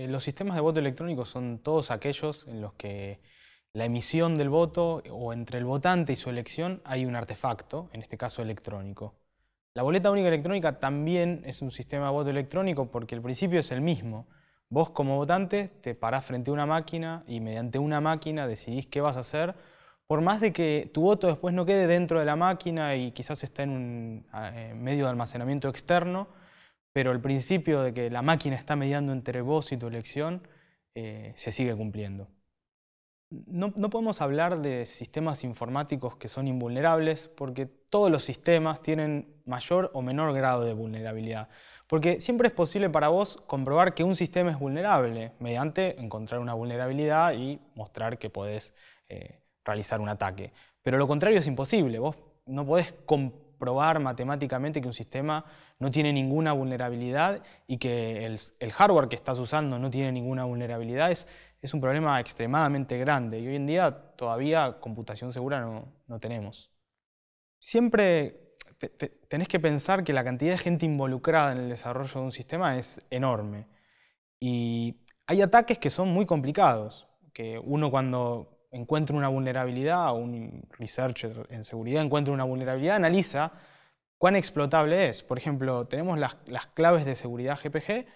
Eh, los sistemas de voto electrónico son todos aquellos en los que la emisión del voto eh, o entre el votante y su elección hay un artefacto, en este caso electrónico. La boleta única electrónica también es un sistema de voto electrónico porque el principio es el mismo. Vos como votante te parás frente a una máquina y mediante una máquina decidís qué vas a hacer, por más de que tu voto después no quede dentro de la máquina y quizás esté en un ah, eh, medio de almacenamiento externo, pero el principio de que la máquina está mediando entre vos y tu elección eh, se sigue cumpliendo. No, podemos hablar de sistemas informáticos que son invulnerables porque todos los sistemas tienen mayor o menor grado de vulnerabilidad. Porque siempre es posible para vos comprobar que un sistema es vulnerable mediante encontrar una vulnerabilidad y mostrar que podés eh, realizar un ataque. Pero lo contrario es imposible. Vos no podés comprobar probar matemáticamente que un sistema no tiene ninguna vulnerabilidad y que el, hardware que estás usando no tiene ninguna vulnerabilidad es, un problema extremadamente grande y hoy en día todavía computación segura no, tenemos. Siempre tenés que pensar que la cantidad de gente involucrada en el desarrollo de un sistema es enorme y hay ataques que son muy complicados, que uno cuando encuentra una vulnerabilidad, o un researcher en seguridad encuentra una vulnerabilidad, analiza cuán explotable es. Por ejemplo, tenemos las, claves de seguridad GPG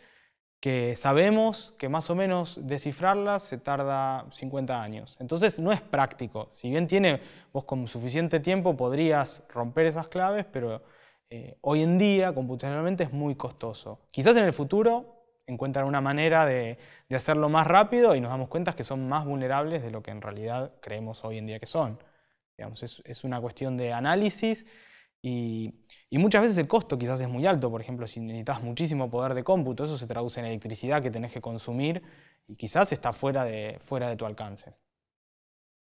que sabemos que más o menos descifrarlas se tarda 50 años. Entonces no es práctico. Si bien tiene vos con suficiente tiempo podrías romper esas claves, pero eh, hoy en día computacionalmente es muy costoso. Quizás en el futuro encuentran una manera de, hacerlo más rápido y nos damos cuenta que son más vulnerables de lo que en realidad creemos hoy en día que son. Digamos, es, una cuestión de análisis y, muchas veces el costo quizás es muy alto. Por ejemplo, si necesitas muchísimo poder de cómputo, eso se traduce en electricidad que tenés que consumir y quizás está fuera de, fuera de tu alcance.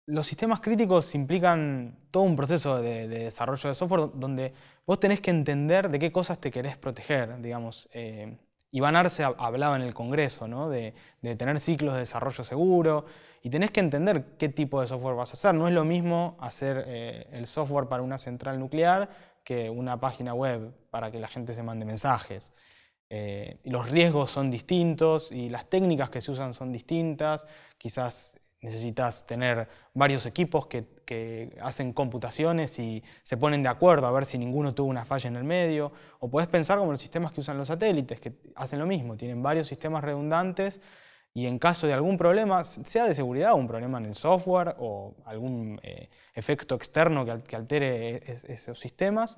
Los sistemas críticos implican todo un proceso de, desarrollo de software donde vos tenés que entender de qué cosas te querés proteger, digamos. Eh, Iván Arce hablaba en el Congreso, de, tener ciclos de desarrollo seguro y tenés que entender qué tipo de software vas a hacer. No es lo mismo hacer eh, el software para una central nuclear que una página web para que la gente se mande mensajes. Eh, los riesgos son distintos y las técnicas que se usan son distintas. Quizás Necesitas tener varios equipos que, que, hacen computaciones y se ponen de acuerdo a ver si ninguno tuvo una falla en el medio. O puedes pensar como los sistemas que usan los satélites, que hacen lo mismo, tienen varios sistemas redundantes y en caso de algún problema, sea de seguridad, un problema en el software o algún eh, efecto externo que, altere e, e, esos sistemas,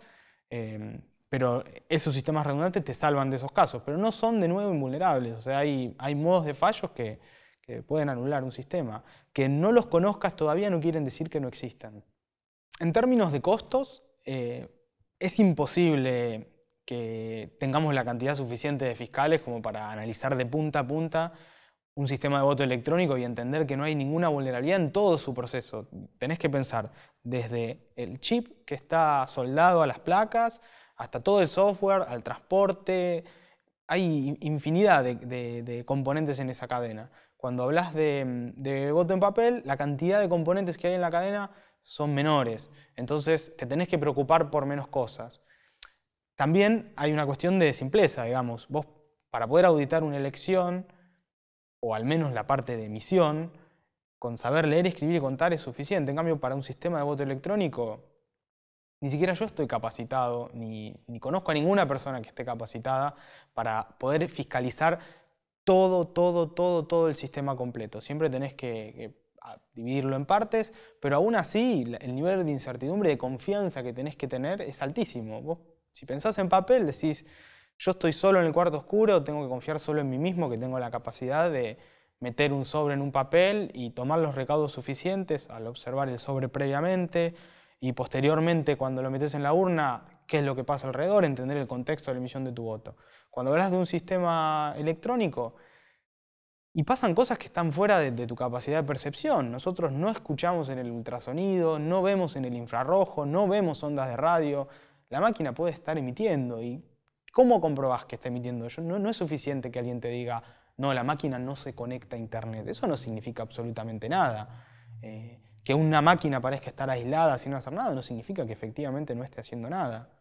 em, pero esos sistemas redundantes te salvan de esos casos, pero no son de nuevo invulnerables. O sea, hay modos de fallos que eh, pueden anular un sistema. Que no los conozcas todavía no quieren decir que no existan. En términos de costos, eh, es imposible que tengamos la cantidad suficiente de fiscales como para analizar de punta a punta un sistema de voto electrónico y entender que no hay ninguna vulnerabilidad en todo su proceso. Tenés que pensar desde el chip que está soldado a las placas, hasta todo el software, al transporte. Hay infinidad de componentes en esa cadena. Cuando hablas de, voto mm, en papel, la cantidad de componentes que hay en la cadena son menores. Entonces te tenés que preocupar por menos cosas. También hay una cuestión de simpleza, digamos. Vos, para poder auditar una elección, o al menos la parte de emisión, con saber leer, escribir y contar es suficiente. En cambio, para un sistema de voto electrónico, ni siquiera yo estoy capacitado, ni conozco a ninguna persona que esté capacitada para poder fiscalizar todo, todo, todo, todo el sistema completo. Siempre tenés que, ah, dividirlo en partes, pero aún así el nivel de incertidumbre de confianza que tenés que tener es altísimo. si pensás en papel, decís, yo estoy solo en el cuarto oscuro, tengo que confiar solo en mí mismo, que tengo la capacidad de meter un sobre en un papel y tomar los recaudos suficientes al observar el sobre previamente y posteriormente cuando lo metes en la urna qué es lo que pasa alrededor, entender el contexto de la emisión de tu voto. Cuando hablas de un sistema electrónico, y pasan cosas que están fuera de, tu capacidad de percepción. Nosotros no escuchamos en el ultrasonido, no vemos en el infrarrojo, no vemos ondas de radio. La máquina puede estar emitiendo. ¿Y cómo comprobás que está emitiendo? Yo, no, es suficiente que alguien te diga, no, la máquina no se conecta a Internet. Eso no significa absolutamente nada. Eh, que una máquina parezca estar aislada sin hacer nada no significa que efectivamente no esté haciendo nada.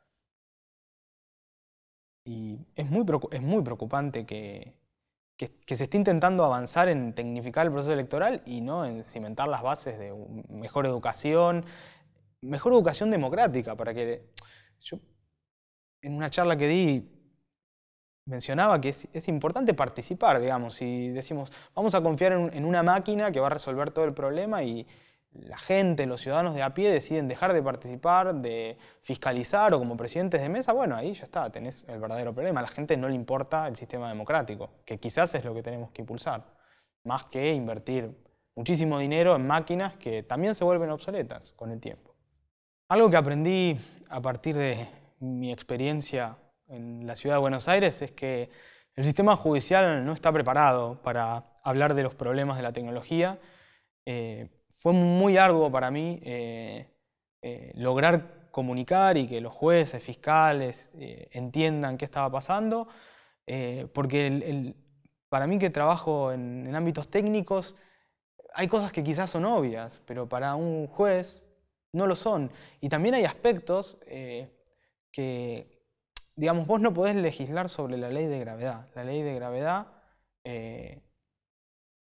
Y es muy, es muy preocupante que, que, se esté intentando avanzar en tecnificar el proceso electoral y no en cimentar las bases de mejor educación, mejor educación democrática, para que... Yo, en una charla que di, mencionaba que es, importante participar, digamos, y decimos, vamos a confiar en, en, una máquina que va a resolver todo el problema y la gente, los ciudadanos de a pie deciden dejar de participar, de fiscalizar o como presidentes de mesa, bueno, ahí ya está, tenés el verdadero problema. A la gente no le importa el sistema democrático, que quizás es lo que tenemos que impulsar, más que invertir muchísimo dinero en máquinas que también se vuelven obsoletas con el tiempo. Algo que aprendí a partir de mi experiencia en la ciudad de Buenos Aires es que el sistema judicial no está preparado para hablar de los problemas de la tecnología. Eh, fue muy arduo para mí eh, eh, lograr comunicar y que los jueces, fiscales eh, entiendan qué estaba pasando, porque para mí que trabajo en, en, ámbitos técnicos, hay cosas que quizás son obvias, pero para un juez no lo son. Y también hay aspectos que, digamos, vos no podés legislar sobre la ley de gravedad. La ley de gravedad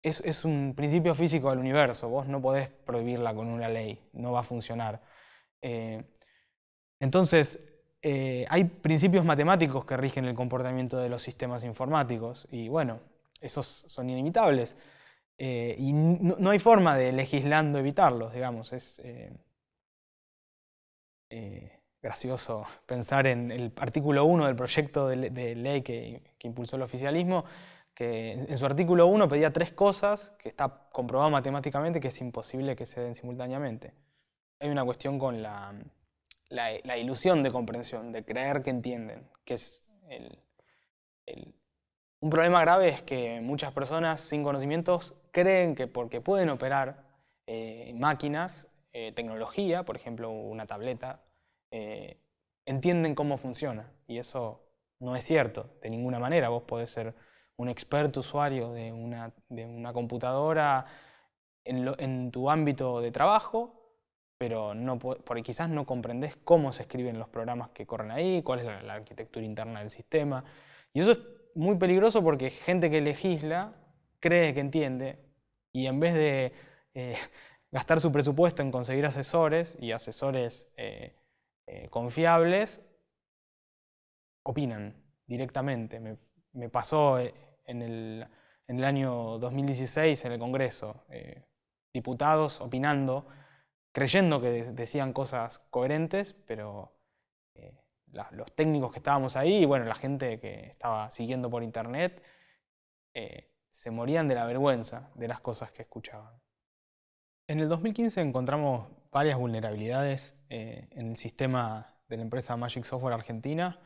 es, un principio físico del universo, vos no podés prohibirla con una ley, no va a funcionar. Eh, entonces, eh, hay principios matemáticos que rigen el comportamiento de los sistemas informáticos y bueno, esos son inimitables. Eh, y no, hay forma de legislando evitarlos, digamos. Es gracioso pensar en el artículo 1 del proyecto de, ley que impulsó el oficialismo que en su artículo 1 pedía tres cosas que está comprobado matemáticamente que es imposible que se den simultáneamente. Hay una cuestión con la, ilusión de comprensión, de creer que entienden, que es un problema grave es que muchas personas sin conocimientos creen que porque pueden operar eh, máquinas, eh, tecnología, por ejemplo una tableta, eh, entienden cómo funciona. Y eso no es cierto de ninguna manera. Vos podés ser un experto usuario de una, computadora en, tu ámbito de trabajo, pero no, porque quizás no comprendes cómo se escriben los programas que corren ahí, cuál es la, arquitectura interna del sistema. Y eso es muy peligroso porque gente que legisla cree que entiende y en vez de eh, gastar su presupuesto en conseguir asesores y asesores eh, eh, confiables, opinan directamente. Me, me pasó en el, año 2016 en el Congreso, eh, diputados opinando, creyendo que decían cosas coherentes, pero eh, los técnicos que estábamos ahí y bueno, la gente que estaba siguiendo por internet, eh, se morían de la vergüenza de las cosas que escuchaban. En el 2015 encontramos varias vulnerabilidades en el sistema de la empresa Magic Software Argentina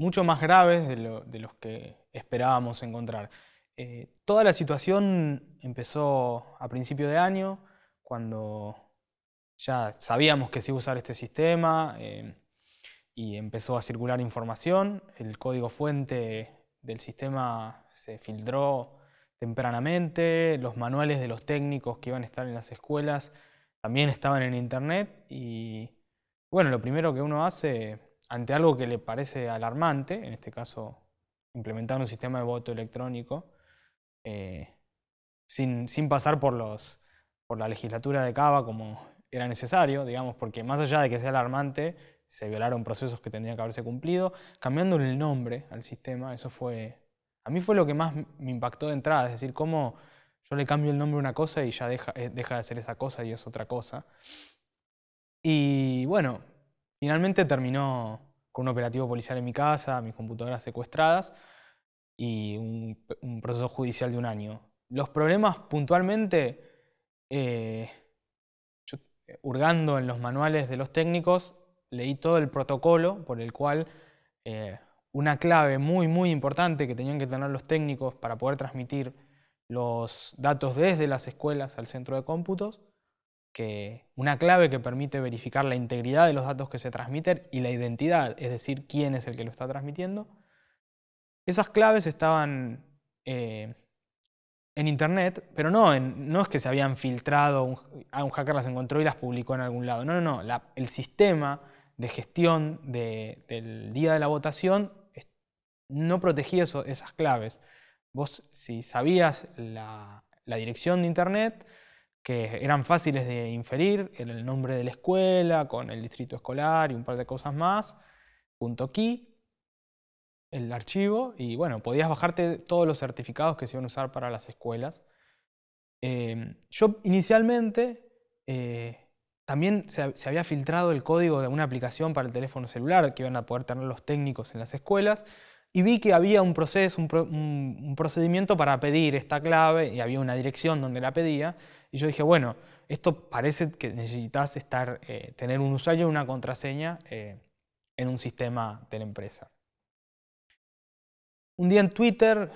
mucho más graves de, los que esperábamos encontrar. Eh, toda la situación empezó a principio de año, cuando ya sabíamos que se iba a usar este sistema eh, y empezó a circular información. El código fuente del sistema se filtró tempranamente, los manuales de los técnicos que iban a estar en las escuelas también estaban en internet y bueno, lo primero que uno hace ante algo que le parece alarmante, en este caso implementar un sistema de voto electrónico, eh, sin, pasar por, los, por la legislatura de Cava como era necesario, digamos, porque más allá de que sea alarmante, se violaron procesos que tendrían que haberse cumplido, cambiando el nombre al sistema, eso fue, a mí fue lo que más me impactó de entrada, es decir, cómo yo le cambio el nombre a una cosa y ya deja, eh, deja de ser esa cosa y es otra cosa. Y bueno, Finalmente terminó con un operativo policial en mi casa, mis computadoras secuestradas y un, proceso judicial de un año. Los problemas puntualmente, eh, eh, hurgando en los manuales de los técnicos, leí todo el protocolo por el cual eh, una clave muy, muy importante que tenían que tener los técnicos para poder transmitir los datos desde las escuelas al centro de cómputos que una clave que permite verificar la integridad de los datos que se transmiten y la identidad, es decir, quién es el que lo está transmitiendo. Esas claves estaban eh, en Internet, pero no, no es que se habían filtrado, un, a ah, un hacker las encontró y las publicó en algún lado. No, no, no. el sistema de gestión del día de la votación no protegía esas claves. Vos, si sabías la dirección de Internet, que eran fáciles de inferir, era el nombre de la escuela, con el distrito escolar y un par de cosas más, punto key, el archivo, y bueno, podías bajarte todos los certificados que se iban a usar para las escuelas. Eh, yo inicialmente eh, también se, había filtrado el código de una aplicación para el teléfono celular que iban a poder tener los técnicos en las escuelas, y vi que había un proceso, un procedimiento para pedir esta clave, y había una dirección donde la pedía, y yo dije, bueno, esto parece que necesitas estar, eh, tener un usuario y una contraseña eh, en un sistema de la empresa. Un día en Twitter,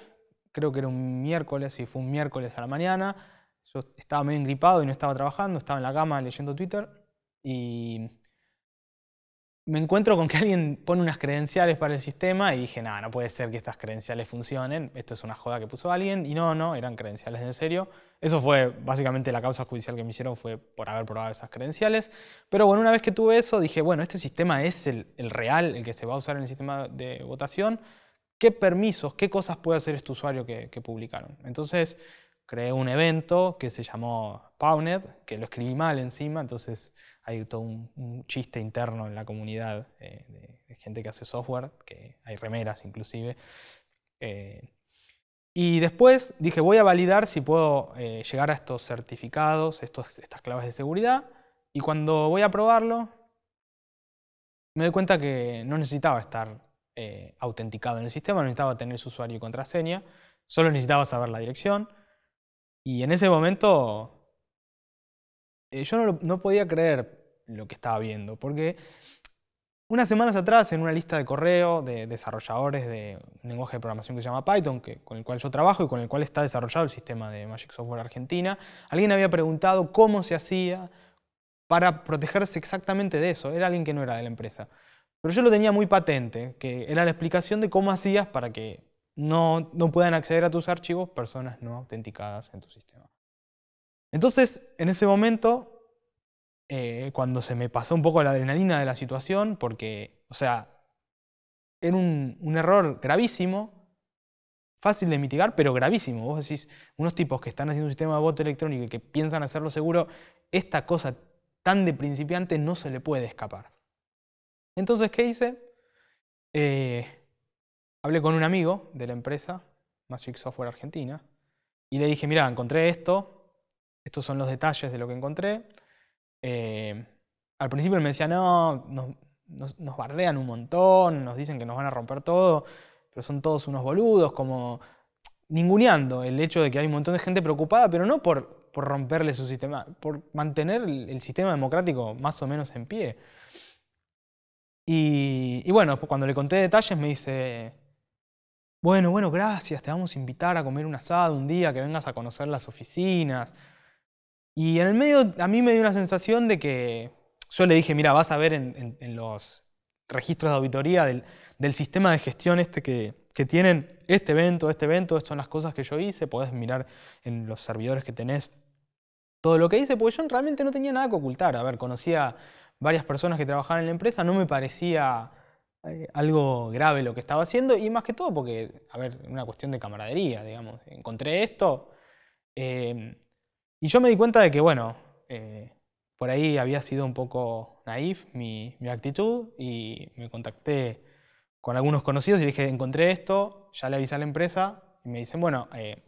creo que era un miércoles, y fue un miércoles a la mañana, yo estaba medio gripado y no estaba trabajando, estaba en la cama leyendo Twitter y me encuentro con que alguien pone unas credenciales para el sistema y dije, nada, no puede ser que estas credenciales funcionen, esto es una joda que puso alguien, y no, no, eran credenciales en serio. Eso fue básicamente la causa judicial que me hicieron, fue por haber probado esas credenciales. Pero bueno, una vez que tuve eso, dije, bueno, este sistema es el, real, el que se va a usar en el sistema de votación, ¿qué permisos, qué cosas puede hacer este usuario que, publicaron? Entonces creé un evento que se llamó Powned, que lo escribí mal encima, entonces hay todo un, chiste interno en la comunidad eh, de, gente que hace software, que hay remeras inclusive. Eh, y después dije, voy a validar si puedo eh, llegar a estos certificados, estos, estas claves de seguridad. Y cuando voy a probarlo, me doy cuenta que no necesitaba estar autenticado en el sistema, no necesitaba tener su usuario y contraseña, solo necesitaba saber la dirección. Y en ese momento eh, yo no, podía creer lo que estaba viendo, porque unas semanas atrás en una lista de correo de desarrolladores de un lenguaje de programación que se llama Python, con el cual yo trabajo y con el cual está desarrollado el sistema de Magic Software Argentina, alguien había preguntado cómo se hacía para protegerse exactamente de eso. Era alguien que no era de la empresa. Pero yo lo tenía muy patente, que era la explicación de cómo hacías para que no puedan acceder a tus archivos personas no autenticadas en tu sistema. Entonces, en ese momento, eh, cuando se me pasó un poco la adrenalina de la situación, porque, o sea, era un, error gravísimo, fácil de mitigar, pero gravísimo. Vos decís, unos tipos que están haciendo un sistema de voto electrónico y que piensan hacerlo seguro, esta cosa tan de principiante no se le puede escapar. Entonces, ¿qué hice? Eh, hablé con un amigo de la empresa, Magic Software Argentina, y le dije, mira, encontré esto, estos son los detalles de lo que encontré. Eh, al principio me decía, no, nos, bardean un montón, nos dicen que nos van a romper todo, pero son todos unos boludos, como ninguneando el hecho de que hay un montón de gente preocupada, pero no por, por romperle su sistema, por mantener el, sistema democrático más o menos en pie. Y, y bueno, cuando le conté detalles me dice, bueno, bueno, gracias, te vamos a invitar a comer un asado un día, que vengas a conocer las oficinas. Y en el medio a mí me dio una sensación de que yo le dije, mira, vas a ver en, los registros de auditoría del, sistema de gestión este que, tienen, este evento, este evento, estas son las cosas que yo hice, podés mirar en los servidores que tenés todo lo que hice, porque yo realmente no tenía nada que ocultar. A ver, conocía varias personas que trabajaban en la empresa, no me parecía eh, algo grave lo que estaba haciendo y más que todo porque, a ver, una cuestión de camaradería, digamos. Encontré esto, eh, y yo me di cuenta de que, bueno, eh, por ahí había sido un poco naif mi, actitud y me contacté con algunos conocidos y dije, encontré esto, ya le avisé a la empresa y me dicen, bueno, eh,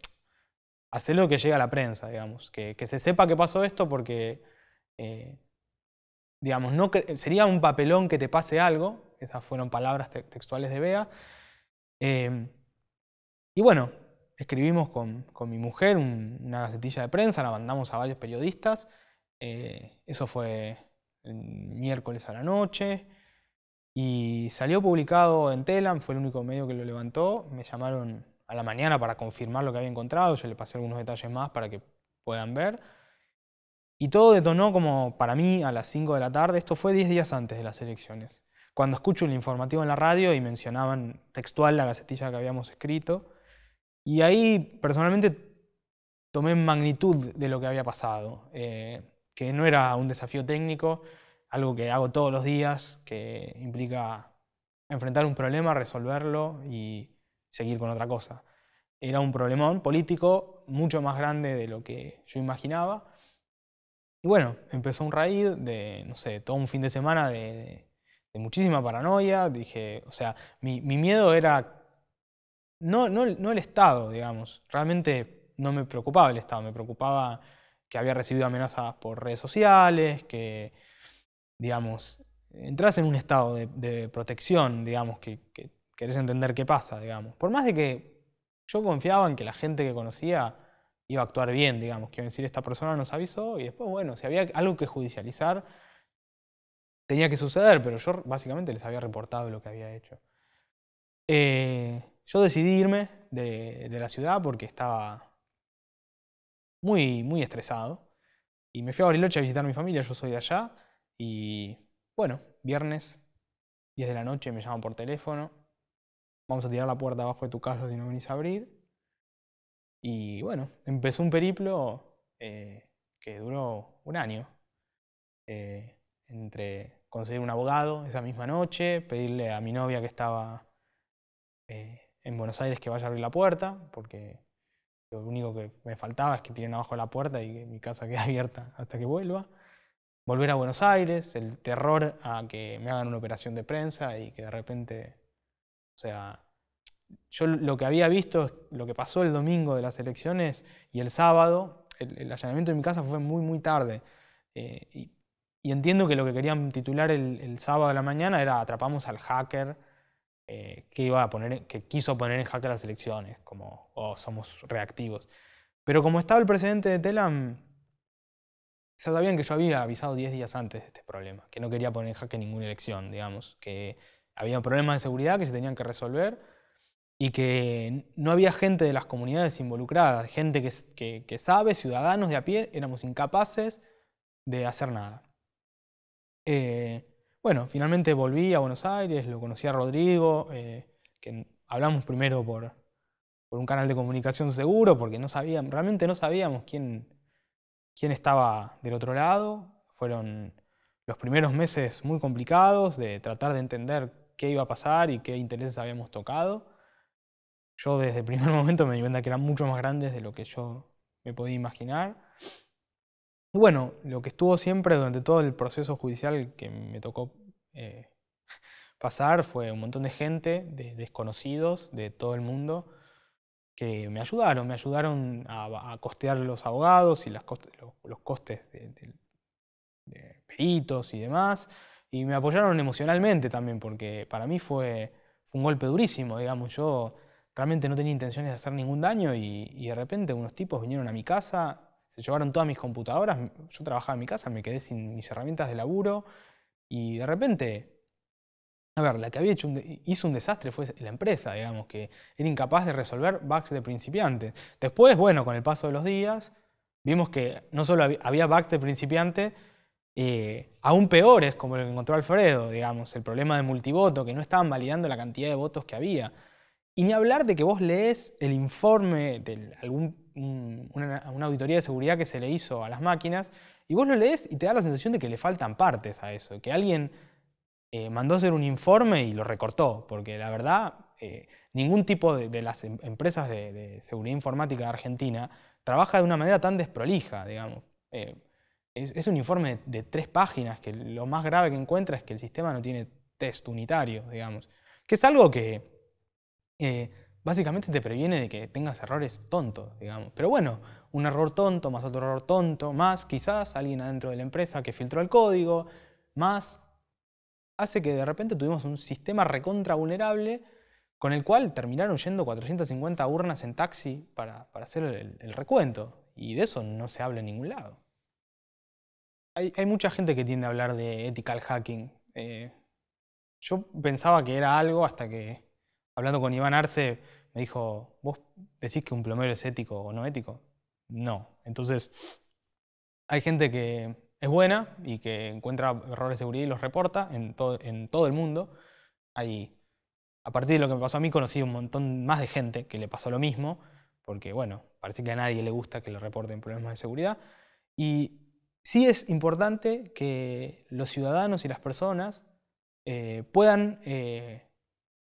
hacelo que llegue a la prensa, digamos, que, se sepa que pasó esto porque, eh, digamos, no sería un papelón que te pase algo, esas fueron palabras textuales de Bea. Eh, y bueno, escribimos con, mi mujer una gacetilla de prensa, la mandamos a varios periodistas. Eh, eso fue el miércoles a la noche. Y salió publicado en Telam, fue el único medio que lo levantó. Me llamaron a la mañana para confirmar lo que había encontrado. Yo le pasé algunos detalles más para que puedan ver. Y todo detonó como para mí a las 5 de la tarde. Esto fue 10 días antes de las elecciones. Cuando escucho el informativo en la radio y mencionaban textual la gacetilla que habíamos escrito. Y ahí personalmente tomé magnitud de lo que había pasado, eh, que no era un desafío técnico, algo que hago todos los días, que implica enfrentar un problema, resolverlo y seguir con otra cosa. Era un problemón político mucho más grande de lo que yo imaginaba. Y bueno, empezó un raid de, no sé, todo un fin de semana de, muchísima paranoia. Dije, o sea, mi, mi miedo era no, el Estado, digamos. Realmente no me preocupaba el Estado, me preocupaba que había recibido amenazas por redes sociales, que, digamos, entras en un estado de, protección, digamos, que, que, querés entender qué pasa, digamos. Por más de que yo confiaba en que la gente que conocía iba a actuar bien, digamos, quiero decir, esta persona nos avisó y después, bueno, si había algo que judicializar, tenía que suceder, pero yo básicamente les había reportado lo que había hecho. Eh, yo decidí irme de, la ciudad porque estaba muy, muy estresado. Y me fui a Bariloche a visitar a mi familia, yo soy de allá. Y bueno, viernes, 10 de la noche, me llaman por teléfono. Vamos a tirar la puerta abajo de tu casa si no venís a abrir. Y bueno, empezó un periplo eh, que duró un año. Eh, entre conseguir un abogado esa misma noche, pedirle a mi novia que estaba eh, en Buenos Aires que vaya a abrir la puerta, porque lo único que me faltaba es que tiren abajo la puerta y que mi casa quede abierta hasta que vuelva. Volver a Buenos Aires, el terror a que me hagan una operación de prensa y que de repente, o sea, yo lo que había visto, es lo que pasó el domingo de las elecciones y el sábado, el, allanamiento de mi casa fue muy, muy tarde. Eh, y, entiendo que lo que querían titular el, el sábado de la mañana era atrapamos al hacker eh, que, iba a poner, que quiso poner en jaque las elecciones, como o oh, somos reactivos. Pero como estaba el presidente de Telam, se sabían que yo había avisado 10 días antes de este problema, que no quería poner en jaque ninguna elección, digamos, que había problemas de seguridad que se tenían que resolver y que no había gente de las comunidades involucradas, gente que, que, sabe, ciudadanos de a pie, éramos incapaces de hacer nada. Eh, bueno, finalmente volví a Buenos Aires, lo conocí a Rodrigo, eh, que hablamos primero por, un canal de comunicación seguro, porque no realmente no sabíamos quién, quién estaba del otro lado. Fueron los primeros meses muy complicados de tratar de entender qué iba a pasar y qué intereses habíamos tocado. Yo desde el primer momento me di cuenta que eran mucho más grandes de lo que yo me podía imaginar. Y bueno, lo que estuvo siempre durante todo el proceso judicial que me tocó eh, pasar fue un montón de gente, de desconocidos de todo el mundo, que me ayudaron, me ayudaron a, costear los abogados y los, costes de, peritos y demás, y me apoyaron emocionalmente también, porque para mí fue, un golpe durísimo, digamos, yo realmente no tenía intenciones de hacer ningún daño y de repente unos tipos vinieron a mi casa se llevaron todas mis computadoras, yo trabajaba en mi casa, me quedé sin mis herramientas de laburo y de repente, a ver, la que había hecho un hizo un desastre fue la empresa, digamos, que era incapaz de resolver bugs de principiante. Después, bueno, con el paso de los días, vimos que no solo había, bugs de principiante, eh, aún peores, como lo que encontró Alfredo, digamos, el problema de multivoto, que no estaban validando la cantidad de votos que había. Y ni hablar de que vos lees el informe de algún una, auditoría de seguridad que se le hizo a las máquinas, y vos lo lees y te da la sensación de que le faltan partes a eso, que alguien eh, mandó hacer un informe y lo recortó, porque la verdad, eh, ningún tipo de, las em, empresas de, seguridad informática de Argentina trabaja de una manera tan desprolija, digamos. Eh, es, un informe de, tres páginas que lo más grave que encuentra es que el sistema no tiene test unitario, digamos, que es algo que básicamente te previene de que tengas errores tontos, digamos. Pero bueno, un error tonto, más otro error tonto, más quizás alguien adentro de la empresa que filtró el código, más hace que de repente tuvimos un sistema recontra vulnerable con el cual terminaron yendo 450 urnas en taxi para, hacer el, recuento. Y de eso no se habla en ningún lado. Hay, mucha gente que tiende a hablar de ethical hacking. Eh, yo pensaba que era algo hasta que hablando con Iván Arce, me dijo, ¿vos decís que un plomero es ético o no ético? No. Entonces, hay gente que es buena y que encuentra errores de seguridad y los reporta en, todo, en todo el mundo. a partir de lo que me pasó a mí, conocí un montón más de gente que le pasó lo mismo, porque bueno, parece que a nadie le gusta que le reporten problemas de seguridad. Y sí es importante que los ciudadanos y las personas eh, puedan eh,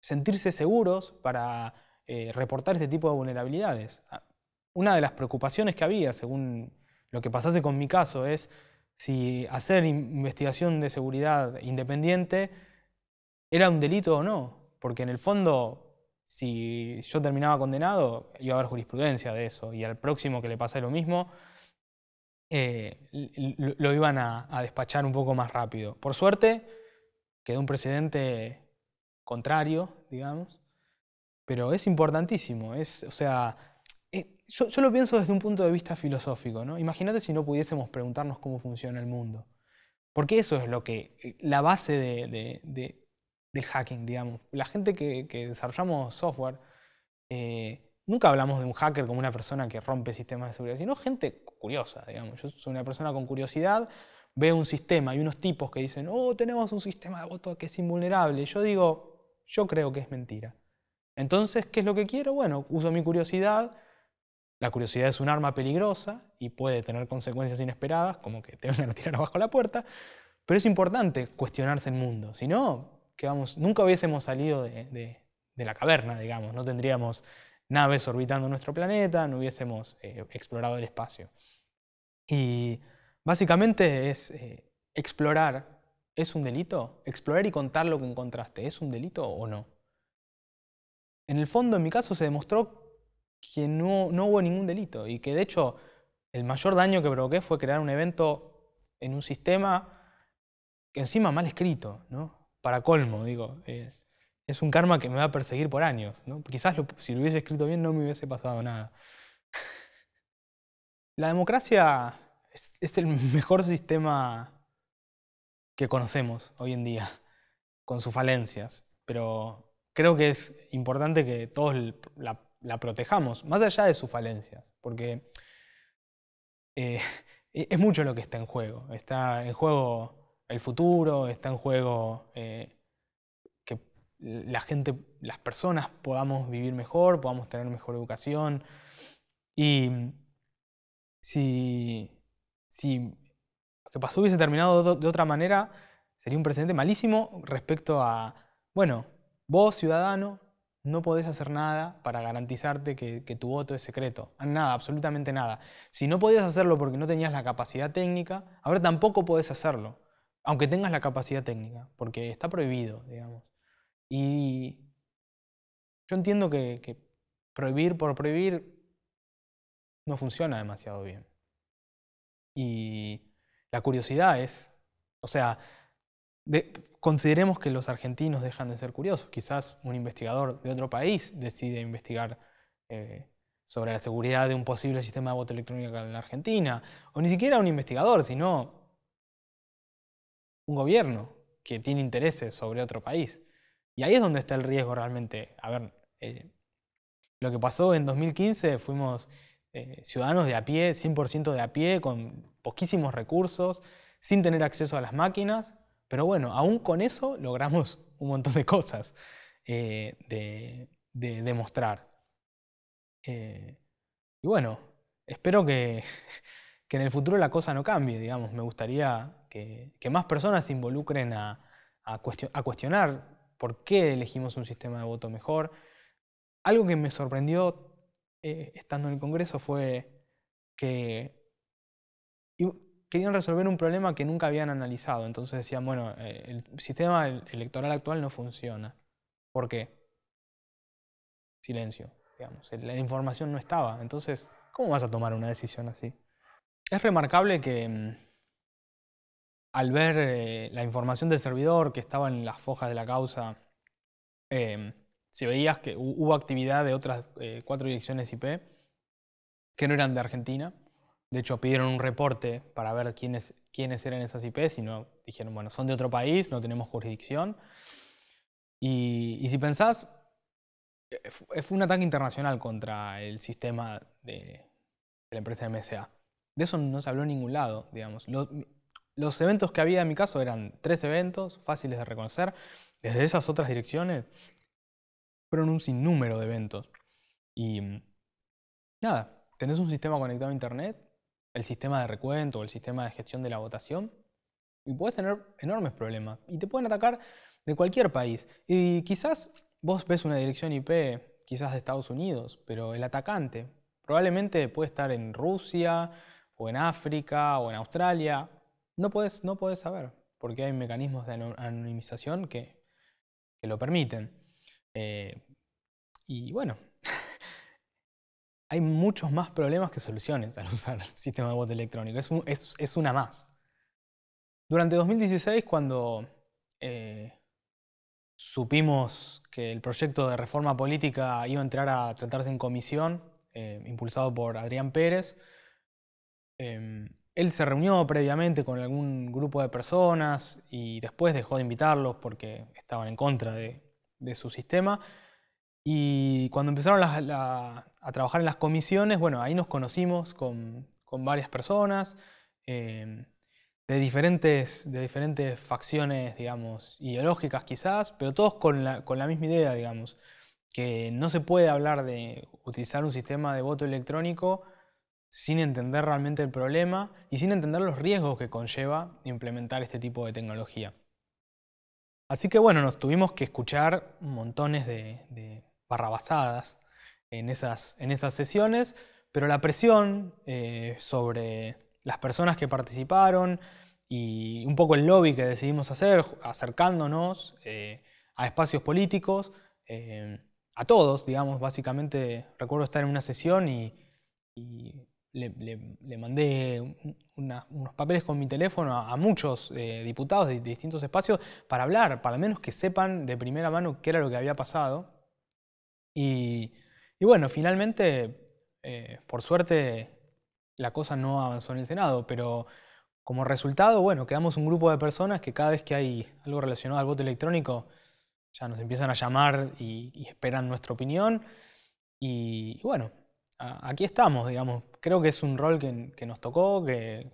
sentirse seguros para eh, reportar este tipo de vulnerabilidades. Ah, una de las preocupaciones que había, según lo que pasase con mi caso, es si hacer investigación de seguridad independiente era un delito o no, porque en el fondo, si yo terminaba condenado, iba a haber jurisprudencia de eso, y al próximo que le pase lo mismo, eh, lo, iban a, despachar un poco más rápido. Por suerte, quedó un presidente contrario, digamos. Pero es importantísimo, es, o sea, eh, yo, lo pienso desde un punto de vista filosófico, ¿no? Imagínate si no pudiésemos preguntarnos cómo funciona el mundo. Porque eso es lo que, eh, la base del hacking, digamos. La gente que, desarrollamos software, eh, nunca hablamos de un hacker como una persona que rompe sistemas de seguridad, sino gente curiosa, digamos. Yo soy una persona con curiosidad, veo un sistema y unos tipos que dicen, oh, tenemos un sistema de voto que es invulnerable. Yo digo, yo creo que es mentira. Entonces, ¿qué es lo que quiero? Bueno, uso mi curiosidad. La curiosidad es un arma peligrosa y puede tener consecuencias inesperadas, como que te vengan a tirar abajo la puerta, pero es importante cuestionarse el mundo. Si no, que vamos, nunca hubiésemos salido de, la caverna, digamos, no tendríamos naves orbitando nuestro planeta, no hubiésemos eh, explorado el espacio. Y básicamente es eh, explorar ¿Es un delito? Explorar y contar lo que encontraste, ¿es un delito o no? En el fondo, en mi caso, se demostró que no, hubo ningún delito y que de hecho el mayor daño que provoqué fue crear un evento en un sistema que encima mal escrito, ¿no? Para colmo, digo. Eh, es un karma que me va a perseguir por años, ¿no? Quizás si lo hubiese escrito bien no me hubiese pasado nada. La democracia es el mejor sistema que conocemos hoy en día, con sus falencias. Pero creo que es importante que todos la, protejamos, más allá de sus falencias, porque eh, e-, es mucho lo que está en juego. Está en juego el futuro, está en juego eh, que la gente, las personas podamos vivir mejor, podamos tener mejor educación. Y si, si que pasó hubiese terminado de otra manera, sería un precedente malísimo respecto a, bueno, vos ciudadano no podés hacer nada para garantizarte que, tu voto es secreto. Ah, nada, absolutamente nada. Si no podías hacerlo porque no tenías la capacidad técnica, ahora tampoco podés hacerlo, aunque tengas la capacidad técnica, porque está prohibido, digamos. Y yo entiendo que, que prohibir por prohibir no funciona demasiado bien. Y la curiosidad es, o sea, consideremos que los argentinos dejan de ser curiosos. Quizás un investigador de otro país decide investigar eh, sobre la seguridad de un posible sistema de voto electrónico en la Argentina. O ni siquiera un investigador, sino un gobierno que tiene intereses sobre otro país. Y ahí es donde está el riesgo realmente. A ver, eh, lo que pasó en 2015 fuimos eh, ciudadanos de a pie, 100% de a pie, con poquísimos recursos, sin tener acceso a las máquinas, pero bueno, aún con eso logramos un montón de cosas eh, de, demostrar. Eh, y bueno, espero que, en el futuro la cosa no cambie, digamos, me gustaría que, más personas se involucren a, a cuestionar por qué elegimos un sistema de voto mejor. Algo que me sorprendió eh, estando en el Congreso fue que querían resolver un problema que nunca habían analizado. Entonces decían, bueno, eh, el sistema electoral actual no funciona. ¿Por qué? Silencio, digamos. La información no estaba. Entonces, ¿cómo vas a tomar una decisión así? Es remarcable que mm, al ver eh, la información del servidor que estaba en las fojas de la causa, em, si veías que hubo actividad de otras eh, cuatro direcciones IP que no eran de Argentina, de hecho pidieron un reporte para ver quiénes, quiénes eran esas IPs y no dijeron, bueno, son de otro país, no tenemos jurisdicción. Y, si pensás, eh, eh, fue un ataque internacional contra el sistema de, la empresa MSA. De eso no se habló en ningún lado, digamos. Los, los eventos que había en mi caso eran tres eventos fáciles de reconocer. Desde esas otras direcciones en un sinnúmero de eventos. Y nada, tenés un sistema conectado a Internet, el sistema de recuento, el sistema de gestión de la votación, y puedes tener enormes problemas. Y te pueden atacar de cualquier país. Y quizás vos ves una dirección IP, quizás de Estados Unidos, pero el atacante probablemente puede estar en Rusia, o en África, o en Australia. No puedes no puedes saber, porque hay mecanismos de anonimización que, que lo permiten. Eh, y bueno, hay muchos más problemas que soluciones al usar el sistema de voto electrónico. Es, una más. Durante 2016, cuando eh, supimos que el proyecto de reforma política iba a entrar a tratarse en comisión, eh, impulsado por Adrián Pérez, em, él se reunió previamente con algún grupo de personas y después dejó de invitarlos porque estaban en contra de de su sistema. Y cuando empezaron a trabajar en las comisiones, bueno, ahí nos conocimos con, varias personas eh, de, diferentes, de diferentes facciones, digamos, ideológicas quizás, pero todos con la, con la misma idea, digamos, que no se puede hablar de utilizar un sistema de voto electrónico sin entender realmente el problema y sin entender los riesgos que conlleva implementar este tipo de tecnología. Así que bueno, nos tuvimos que escuchar montones de, barrabasadas en esas, en esas sesiones, pero la presión eh, sobre las personas que participaron y un poco el lobby que decidimos hacer, acercándonos eh, a espacios políticos, eh, a todos, digamos, básicamente recuerdo estar en una sesión y le, mandé unos papeles con mi teléfono a, muchos eh, diputados de, distintos espacios para hablar, para al menos que sepan de primera mano qué era lo que había pasado. Y, bueno, finalmente, eh, por suerte, la cosa no avanzó en el Senado, pero como resultado, bueno, quedamos un grupo de personas que cada vez que hay algo relacionado al voto electrónico, ya nos empiezan a llamar y, esperan nuestra opinión. y bueno, aquí estamos, digamos. Creo que es un rol que, nos tocó, que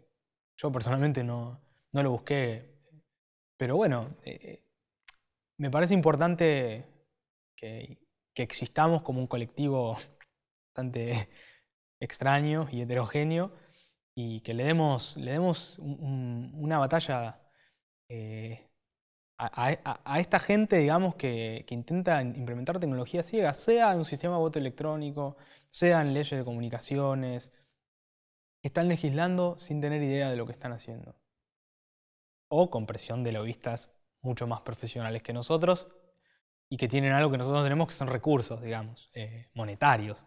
yo personalmente no, lo busqué. Pero bueno, eh, eh, me parece importante que, existamos como un colectivo bastante extraño y heterogéneo y que le demos, le demos una batalla eh, a, esta gente, digamos, que, intenta implementar tecnología ciega, sea en un sistema de voto electrónico, sea en leyes de comunicaciones, están legislando sin tener idea de lo que están haciendo. O con presión de lobistas mucho más profesionales que nosotros y que tienen algo que nosotros tenemos que son recursos, digamos, eh, monetarios,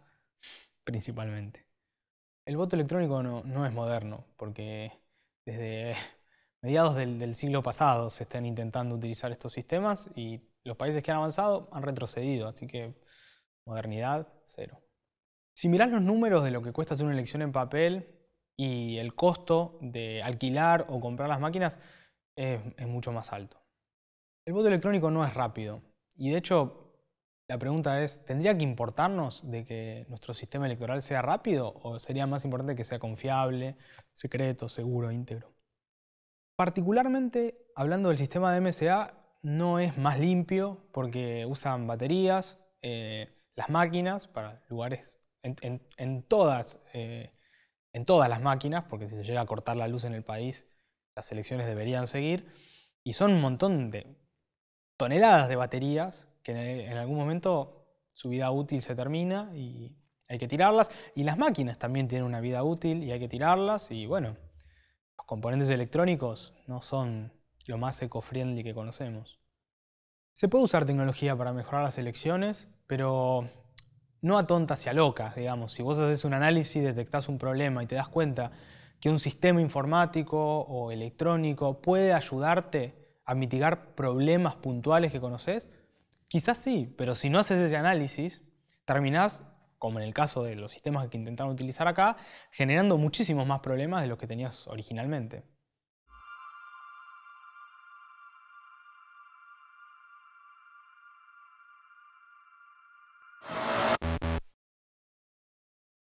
principalmente. El voto electrónico no es moderno, porque desde mediados del, siglo pasado se están intentando utilizar estos sistemas y los países que han avanzado han retrocedido, así que modernidad, cero. Si mirás los números de lo que cuesta hacer una elección en papel y el costo de alquilar o comprar las máquinas, es, es mucho más alto. El voto electrónico no es rápido y de hecho la pregunta es, ¿tendría que importarnos de que nuestro sistema electoral sea rápido o sería más importante que sea confiable, secreto, seguro, íntegro? Particularmente, hablando del sistema de MSA, no es más limpio porque usan baterías, eh, las máquinas para lugares, en, todas, eh, en todas las máquinas, porque si se llega a cortar la luz en el país, las elecciones deberían seguir, y son un montón de toneladas de baterías que en, en algún momento su vida útil se termina y hay que tirarlas, y las máquinas también tienen una vida útil y hay que tirarlas, y bueno, componentes electrónicos no son lo más eco-friendly que conocemos. Se puede usar tecnología para mejorar las elecciones, pero no a tontas y a locas, digamos. Si vos haces un análisis, detectás un problema y te das cuenta que un sistema informático o electrónico puede ayudarte a mitigar problemas puntuales que conoces, quizás sí, pero si no haces ese análisis, terminás como en el caso de los sistemas que intentaron utilizar acá, generando muchísimos más problemas de los que tenías originalmente.